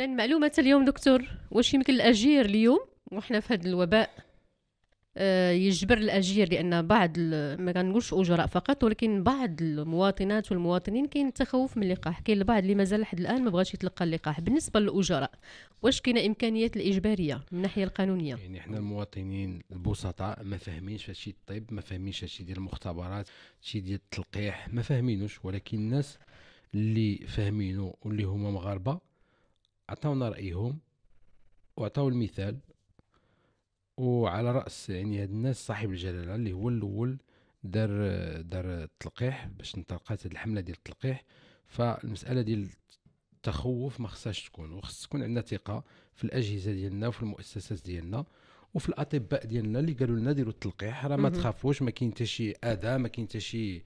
اذا معلومه اليوم دكتور واش يمكن الاجير اليوم وحنا في هذا الوباء آه، يجبر الاجير لان بعض ما كنقولش اجراء فقط ولكن بعض المواطنات والمواطنين كاين التخوف من اللقاح كاين البعض اللي مازال لحد الان ما بغاش يتلقى اللقاح بالنسبه للاجراء واش كاينه امكانيات الاجباريه من الناحيه القانونيه يعني حنا المواطنين البسطاء ما فاهمينش هادشي الطب ما فاهمينش هادشي ديال المختبرات هادشي ديال التلقيح ما فاهمينوش ولكن الناس اللي فاهمينه واللي هما مغاربه عطاونا رايهم وعطاو المثال وعلى راس يعني هاد الناس صاحب الجلاله اللي هو الاول دار دار التلقيح باش انطلقات هاد الحمله ديال التلقيح فالمساله ديال التخوف ما خصهاش تكون وخص تكون عندنا ثقه في الاجهزه ديالنا وفي المؤسسات ديالنا وفي الاطباء ديالنا اللي قالوا لنا ديروا التلقيح راه ما تخافوش ما كاين حتى شي اذى ما كاين حتى شي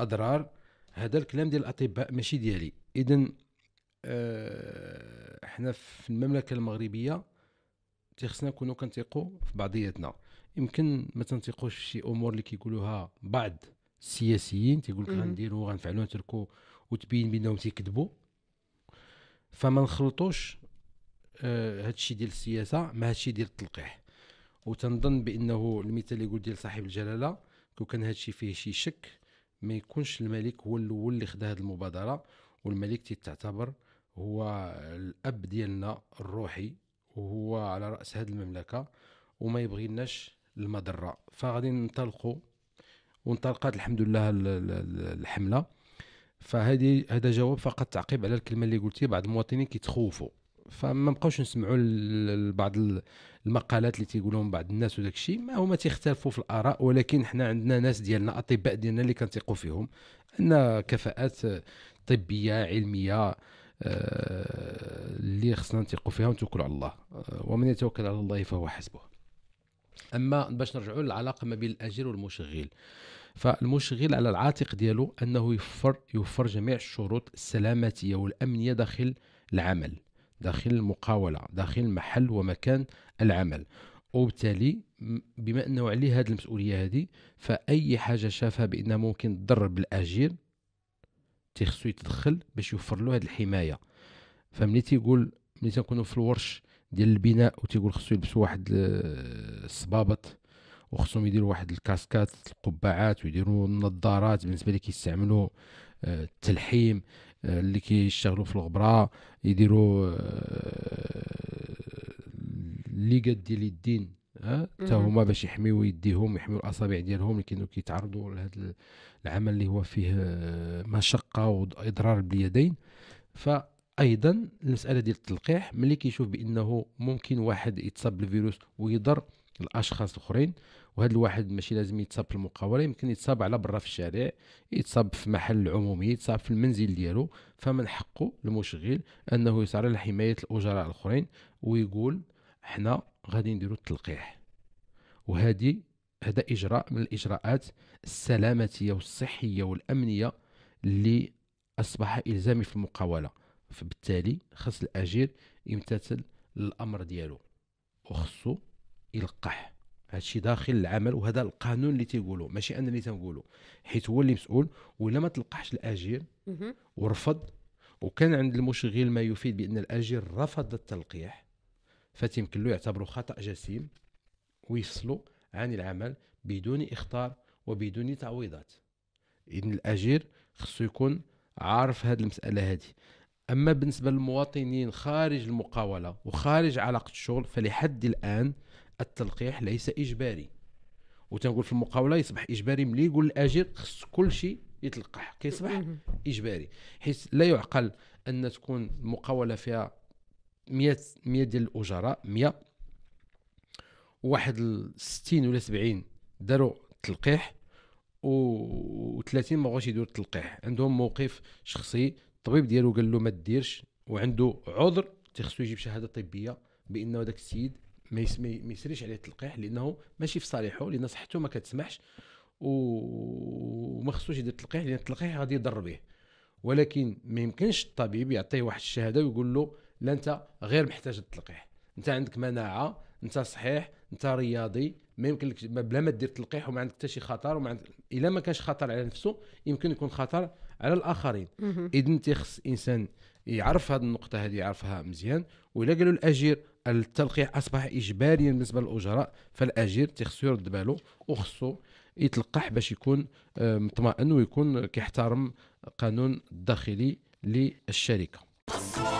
اضرار هذا الكلام ديال الاطباء ماشي ديالي اذا آه، احنا حنا في المملكه المغربيه تيخصنا نكونوا كنتيقوا في بعضياتنا يمكن ما تنتيقوش في شي امور اللي كيقولوها بعض السياسيين تيقول لك غنديروا غنفعلوا نتركوا وتبين بانهم تيكذبوا فما نخلطوش آه، هادشي ديال السياسه مع هادشي ديال التلقيح وتنظن بانه المثال اللي يقول ديال صاحب الجلاله كون كان هادشي فيه شي شك ما يكونش الملك هو الاول اللي خدا هاد المبادره والملك تتعتبر هو الاب ديالنا الروحي وهو على راس هذه المملكه وما يبغيناش المضره فغادي ننطلقوا وانطلقت الحمد لله الحمله فهذه هذا جواب فقط تعقيب على الكلمه اللي قلتي بعض المواطنين كيتخوفوا فما بقاوش نسمعوا بعض المقالات اللي تيقولهم بعض الناس وداك الشيء ما هما تيختلفوا في الاراء ولكن حنا عندنا ناس ديالنا اطباء ديالنا اللي كنثقوا فيهم ان كفاءات طبيه علميه آه، اللي خصنا نثقوا فيها ونتوكلوا على الله آه، ومن يتوكل على الله فهو حسبه اما باش نرجعوا للعلاقه ما بين الاجير والمشغل فالمشغل على العاتق ديالو انه يوفر يوفر جميع الشروط السلاماتيه والامنيه داخل العمل داخل المقاوله داخل محل ومكان العمل وبالتالي بما انه عليه هذه المسؤوليه هذه فاي حاجه شافها بانها ممكن تضر بالاجير تيخصو يتدخل باش يوفر له هذه الحمايه فملي تيقول ملي تنكونوا في الورش ديال البناء وتيقول خصو يلبس واحد الصبابط وخصهم يديروا واحد الكاسكات القبعات ويديروا النظارات بالنسبه آه، آه، اللي كيستعملوا التلحيم اللي كيشتغلوا في الغبره يديروا آه، الليغات ديال الدين أه؟ حتى هما باش يحميو يديهم يحميو الاصابع ديالهم اللي كانوا كيتعرضوا لهذا العمل اللي هو فيه آه، مشقه واضرار باليدين فايضا المساله ديال التلقيح ملي كيشوف بانه ممكن واحد يتصاب بالفيروس ويضر الاشخاص الاخرين وهذا الواحد ماشي لازم يتصاب في المقاوله يمكن يتصاب على برا في الشارع يتصاب في محل عمومي يتصاب في المنزل ديالو فمن حقه المشغل انه يسعى لحمايه الاجراء الاخرين ويقول حنا غادي نديرو التلقيح وهذه هذا اجراء من الاجراءات السلامتيه والصحيه والامنيه اللي اصبح الزامي في المقاوله فبالتالي خص الاجير يمتثل الامر ديالو وخصو يلقح هادشي داخل العمل وهذا القانون اللي تيقولو ماشي انا اللي تنقولو حيت هو اللي مسؤول ولا ما تلقحش الاجير ورفض وكان عند المشغل ما يفيد بان الاجير رفض التلقيح فتيمكن له يعتبره خطا جسيم ويفصلوا عن العمل بدون إخطار وبدون تعويضات إذن الأجير خصو يكون عارف هذه المسألة هذه أما بالنسبة للمواطنين خارج المقاولة وخارج علاقة الشغل فلحد الآن التلقيح ليس إجباري وتنقول في المقاولة يصبح إجباري ملي يقول الأجير خص كل شيء يتلقح كيصبح إجباري حيث لا يعقل أن تكون المقاولة فيها 100 100 ديال الأجراء 100 واحد 60 ولا 70 داروا التلقيح و 30 ما بغاوش يديروا التلقيح عندهم موقف شخصي الطبيب ديالو قال له ما ديرش وعنده عذر تيخصو يجيب شهاده طبيه بانه داك السيد ما يسريش عليه التلقيح لانه ماشي في صالحه لان صحته ما كتسمحش وما خصوش يدير التلقيح لان التلقيح غادي يضر به ولكن ما يمكنش الطبيب يعطيه واحد الشهاده ويقول له لا انت غير محتاج التلقيح انت عندك مناعه انت صحيح انت رياضي ما يمكن لك بلا ما دير تلقيح وما عندك حتى شي خطر وما عندك الا ما كانش خطر على نفسه يمكن يكون خطر على الاخرين اذا تيخص انسان يعرف هذه النقطه هذه يعرفها مزيان وإلا قالوا الاجير التلقيح اصبح اجباريا بالنسبه للاجراء فالاجير تيخصو يرد باله وخصو يتلقح باش يكون آه، مطمئن ويكون كيحترم قانون الداخلي للشركه